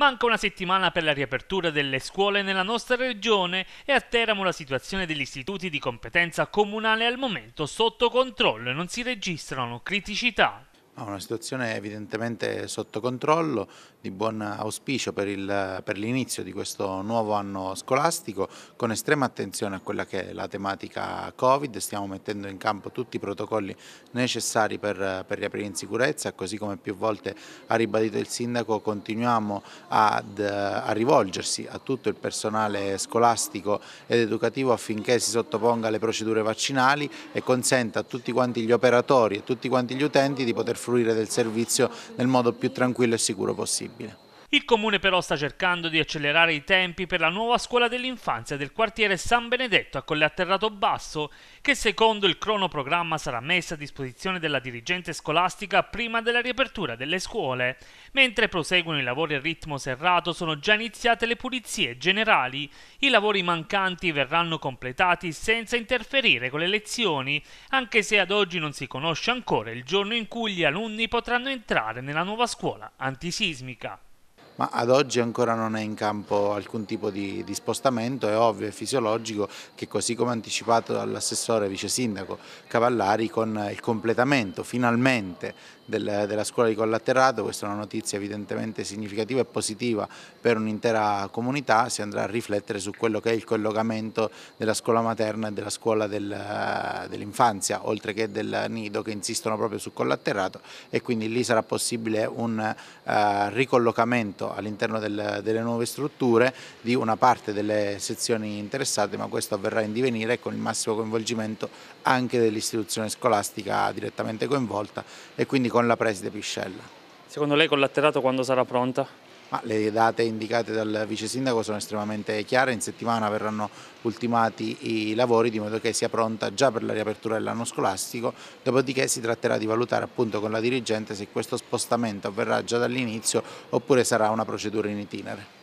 Manca una settimana per la riapertura delle scuole nella nostra regione e a Teramo la situazione degli istituti di competenza comunale è al momento sotto controllo e non si registrano criticità una situazione evidentemente sotto controllo, di buon auspicio per, l'inizio di questo nuovo anno scolastico, con estrema attenzione a quella che è la tematica Covid, stiamo mettendo in campo tutti i protocolli necessari per, per riaprire in sicurezza, così come più volte ha ribadito il Sindaco, continuiamo ad, a rivolgersi a tutto il personale scolastico ed educativo affinché si sottoponga alle procedure vaccinali e consenta a tutti quanti gli operatori e tutti quanti gli utenti di poter fruttare fruire del servizio nel modo più tranquillo e sicuro possibile. Il comune però sta cercando di accelerare i tempi per la nuova scuola dell'infanzia del quartiere San Benedetto a Colle Atterrato Basso, che secondo il cronoprogramma sarà messa a disposizione della dirigente scolastica prima della riapertura delle scuole. Mentre proseguono i lavori a ritmo serrato sono già iniziate le pulizie generali. I lavori mancanti verranno completati senza interferire con le lezioni, anche se ad oggi non si conosce ancora il giorno in cui gli alunni potranno entrare nella nuova scuola antisismica ma ad oggi ancora non è in campo alcun tipo di, di spostamento, è ovvio, e fisiologico che così come anticipato dall'assessore vice sindaco Cavallari con il completamento finalmente del, della scuola di Collaterrato, questa è una notizia evidentemente significativa e positiva per un'intera comunità, si andrà a riflettere su quello che è il collocamento della scuola materna e della scuola del, dell'infanzia, oltre che del nido che insistono proprio su Collaterrato e quindi lì sarà possibile un uh, ricollocamento all'interno del, delle nuove strutture di una parte delle sezioni interessate, ma questo avverrà in divenire con il massimo coinvolgimento anche dell'istituzione scolastica direttamente coinvolta e quindi con la preside Piscella. Secondo lei collatterato quando sarà pronta? Ma le date indicate dal vice sindaco sono estremamente chiare, in settimana verranno ultimati i lavori di modo che sia pronta già per la riapertura dell'anno scolastico, dopodiché si tratterà di valutare appunto con la dirigente se questo spostamento avverrà già dall'inizio oppure sarà una procedura in itinere.